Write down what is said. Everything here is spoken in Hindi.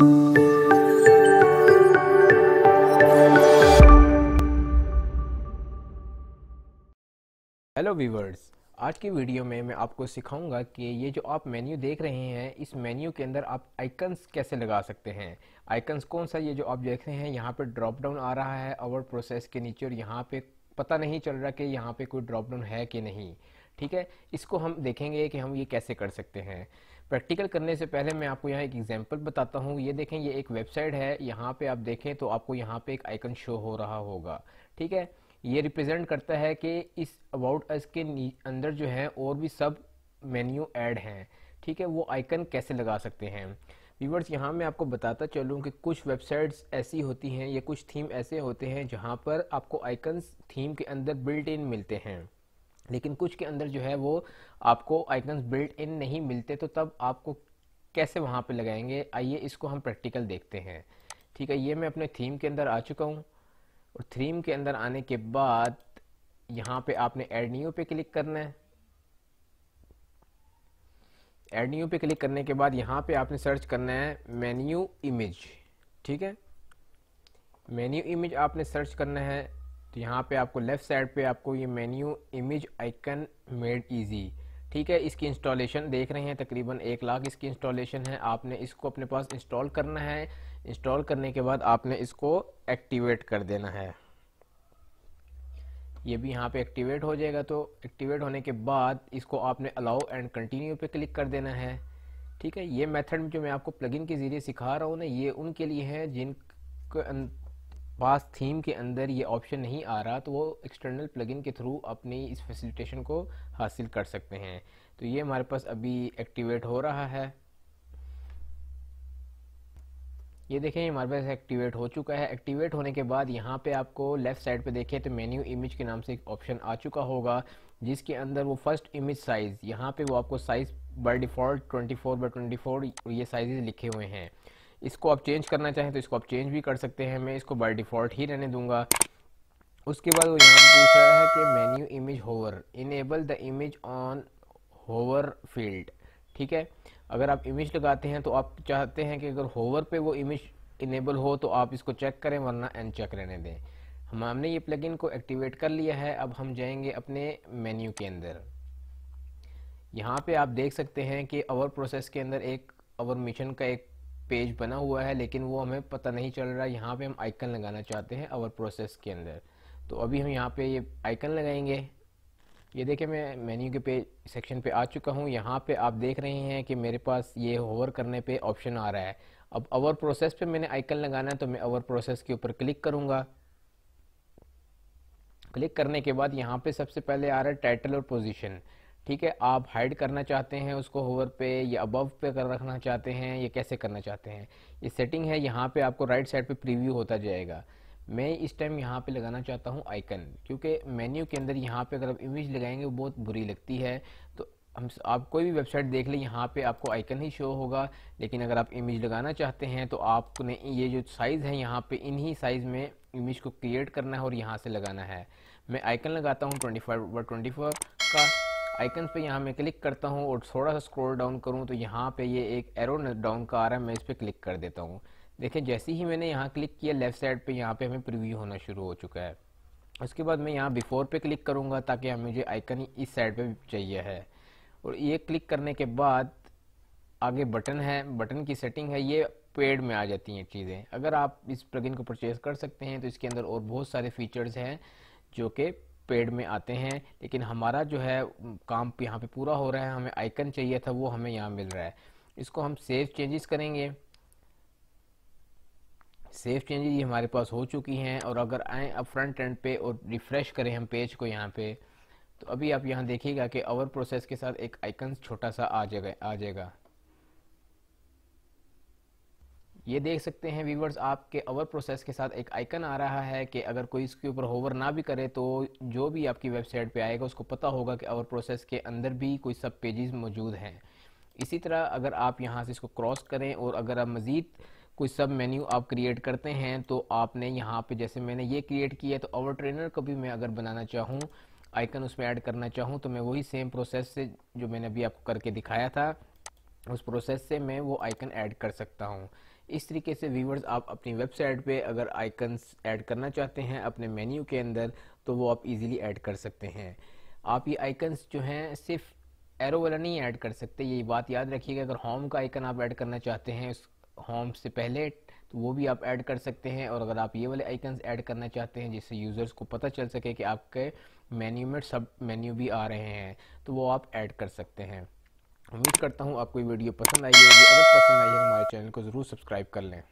हेलो वीवर्स आज की वीडियो में मैं आपको सिखाऊंगा कि ये जो आप मेन्यू देख रहे हैं इस मेन्यू के अंदर आप आइकन्स कैसे लगा सकते हैं आइकन्स कौन सा ये जो आप देख रहे हैं यहाँ पे ड्रॉप डाउन आ रहा है और प्रोसेस के नीचे और यहाँ पे पता नहीं चल रहा कि यहाँ पे कोई ड्रॉप डाउन है कि नहीं ठीक है इसको हम देखेंगे कि हम ये कैसे कर सकते हैं प्रैक्टिकल करने से पहले मैं आपको यहाँ एक एग्जांपल बताता हूँ ये देखें ये एक वेबसाइट है यहाँ पे आप देखें तो आपको यहाँ पे एक आइकन शो हो रहा होगा ठीक है ये रिप्रेजेंट करता है कि इस अबाउट अस के अंदर जो है और भी सब मेन्यू ऐड हैं ठीक है वो आइकन कैसे लगा सकते हैं व्यूवर्स यहाँ मैं आपको बताता चलूँ कि कुछ वेबसाइट्स ऐसी होती हैं या कुछ थीम ऐसे होते हैं जहाँ पर आपको आइकन थीम के अंदर बिल्ट इन मिलते हैं लेकिन कुछ के अंदर जो है वो आपको आइकन्स बिल्ट इन नहीं मिलते तो तब आपको कैसे वहाँ पे लगाएंगे आइए इसको हम प्रैक्टिकल देखते हैं ठीक है ये मैं अपने थीम के अंदर आ चुका हूँ और थीम के अंदर आने के बाद यहाँ पे आपने एड न्यू पे क्लिक करना है एड न्यू पे क्लिक करने के बाद यहाँ पे आपने सर्च करना है मेन्यू इमेज ठीक है मेन्यू इमेज आपने सर्च करना है तो यहाँ पे आपको लेफ़्ट साइड पे आपको ये menu image icon made easy ठीक है इसकी इंस्टॉलेशन देख रहे हैं तकरीबन एक लाख इसकी इंस्टॉलेशन है आपने इसको अपने पास इंस्टॉल करना है इंस्टॉल करने के बाद आपने इसको एक्टिवेट कर देना है ये भी यहाँ पे एक्टिवेट हो जाएगा तो एक्टिवेट होने के बाद इसको आपने अलाउ एंड कंटिन्यू पे क्लिक कर देना है ठीक है ये मेथड जो मैं आपको प्लगइन के ज़रिए सिखा रहा हूँ ना ये उनके लिए है जिन पास थीम के अंदर ये ऑप्शन नहीं आ रहा तो वो एक्सटर्नल प्लगइन के थ्रू अपनी इस फैसिलिटेशन को हासिल कर सकते हैं तो ये हमारे पास अभी एक्टिवेट हो रहा है ये देखें हमारे पास एक्टिवेट हो चुका है एक्टिवेट होने के बाद यहाँ पे आपको लेफ़्ट साइड पे देखें तो मेन्यू इमेज के नाम से एक ऑप्शन आ चुका होगा जिसके अंदर वो फर्स्ट इमेज साइज़ यहाँ पे वो आपको साइज़ बाय डिफ़ॉल्ट 24 बाय 24 ये साइज़ लिखे हुए हैं इसको आप चेंज करना चाहें तो इसको आप चेंज भी कर सकते हैं मैं इसको बाय डिफ़ॉल्ट ही रहने दूंगा उसके बाद वो यहाँ पर पूछ रहा है कि menu image hover enable the image on hover field ठीक है अगर आप इमेज लगाते हैं तो आप चाहते हैं कि अगर होवर पे वो इमेज इनेबल हो तो आप इसको चेक करें वरना अनचेक रहने दें हम हमने ये प्लगइन को एक्टिवेट कर लिया है अब हम जाएंगे अपने मेन्यू के अंदर यहाँ पे आप देख सकते हैं कि अवर प्रोसेस के अंदर एक अवर मिशन का एक पेज बना हुआ है लेकिन वो हमें पता नहीं चल रहा है यहाँ पे हम आइकन लगाना चाहते हैं अवर प्रोसेस के अंदर तो अभी हम यहाँ पे ये आइकन लगाएंगे ये देखिए मैं मेन्यू के पेज सेक्शन पे आ चुका हूँ यहाँ पे आप देख रहे हैं कि मेरे पास ये होवर करने पे ऑप्शन आ रहा है अब अवर प्रोसेस पे मैंने आइकन लगाना है तो मैं अवर प्रोसेस के ऊपर क्लिक करूँगा क्लिक करने के बाद यहाँ पर सबसे पहले आ रहा है टाइटल और पोजिशन ठीक है आप हाइड करना चाहते हैं उसको होवर पे या अबव पे कर रखना चाहते हैं या कैसे करना चाहते हैं ये सेटिंग है यहाँ पे आपको राइट साइड पे प्रीव्यू होता जाएगा मैं इस टाइम यहाँ पे लगाना चाहता हूँ आइकन क्योंकि मेन्यू के अंदर यहाँ पे अगर आप इमेज लगाएंगे वो बहुत बुरी लगती है तो हम आप कोई भी वेबसाइट देख लें यहाँ पे आपको आइकन ही शो होगा लेकिन अगर आप इमेज लगाना चाहते हैं तो आपने ये जो साइज़ है यहाँ पे इन्हीं साइज़ में इमेज को क्रिएट करना है और यहाँ से लगाना है मैं आइकन लगाता हूँ ट्वेंटी फाइव ट्वेंटी फोर का आइकन पे यहाँ मैं क्लिक करता हूँ और थोड़ा सा स्क्रॉल डाउन करूँ तो यहाँ पे ये एक एरो डाउन का आ रहा है मैं इस पर क्लिक कर देता हूँ देखें जैसे ही मैंने यहाँ क्लिक किया लेफ्ट साइड पे यहाँ पे हमें प्रीव्यू होना शुरू हो चुका है उसके बाद मैं यहाँ बिफोर पे क्लिक करूँगा ताकि हमें मुझे आइकन इस साइड पर चाहिए है और ये क्लिक करने के बाद आगे बटन है बटन की सेटिंग है ये पेड में आ जाती हैं चीज़ें अगर आप इस प्लगइन को परचेज़ कर सकते हैं तो इसके अंदर और बहुत सारे फीचर्स हैं जो कि पेड में आते हैं लेकिन हमारा जो है काम यहाँ पे पूरा हो रहा है हमें आइकन चाहिए था वो हमें यहाँ मिल रहा है इसको हम सेव चेंजेस करेंगे सेव चेंजेस ये हमारे पास हो चुकी हैं और अगर आए अब फ्रंट एंड पे और रिफ़्रेश करें हम पेज को यहाँ पे तो अभी आप यहाँ देखिएगा कि अवर प्रोसेस के साथ एक आइकन छोटा सा आ जाएगा आ जाएगा ये देख सकते हैं व्यूवर्स आपके अवर प्रोसेस के साथ एक आइकन आ रहा है कि अगर कोई इसके ऊपर होवर ना भी करे तो जो भी आपकी वेबसाइट पे आएगा उसको पता होगा कि अवर प्रोसेस के अंदर भी कोई सब पेजेस मौजूद हैं इसी तरह अगर आप यहाँ से इसको क्रॉस करें और अगर आप मज़ीद कोई सब मेन्यू आप क्रिएट करते हैं तो आपने यहाँ पर जैसे मैंने ये क्रिएट किया तो ओवर ट्रेनर को भी मैं अगर बनाना चाहूँ आइकन उसमें ऐड करना चाहूँ तो मैं वही सेम प्रोसेस से जो मैंने अभी आपको करके दिखाया था उस प्रोसेस से मैं वो आइकन ऐड कर सकता हूँ इस तरीके से व्यूवर्स आप अपनी वेबसाइट पे अगर आइकन्स ऐड करना चाहते हैं अपने मेन्यू के अंदर तो वो आप इजीली ऐड कर सकते हैं आप ये आइकन्स जो हैं सिर्फ एरो वाला नहीं ऐड कर सकते ये बात याद रखिएगा अगर होम का आइकन आप ऐड करना चाहते हैं उस होम से पहले तो वो भी आप ऐड कर सकते हैं और अगर आप ये वाले आइकन्स ऐड करना चाहते हैं जिससे यूज़र्स को पता चल सके कि आपके मेन्यू में सब मेन्यू भी आ रहे हैं तो वो आप ऐड कर सकते हैं उम्मीद करता हूँ आपको ये वीडियो पसंद आई होगी अगर पसंद आई है हमारे चैनल को ज़रूर सब्सक्राइब कर लें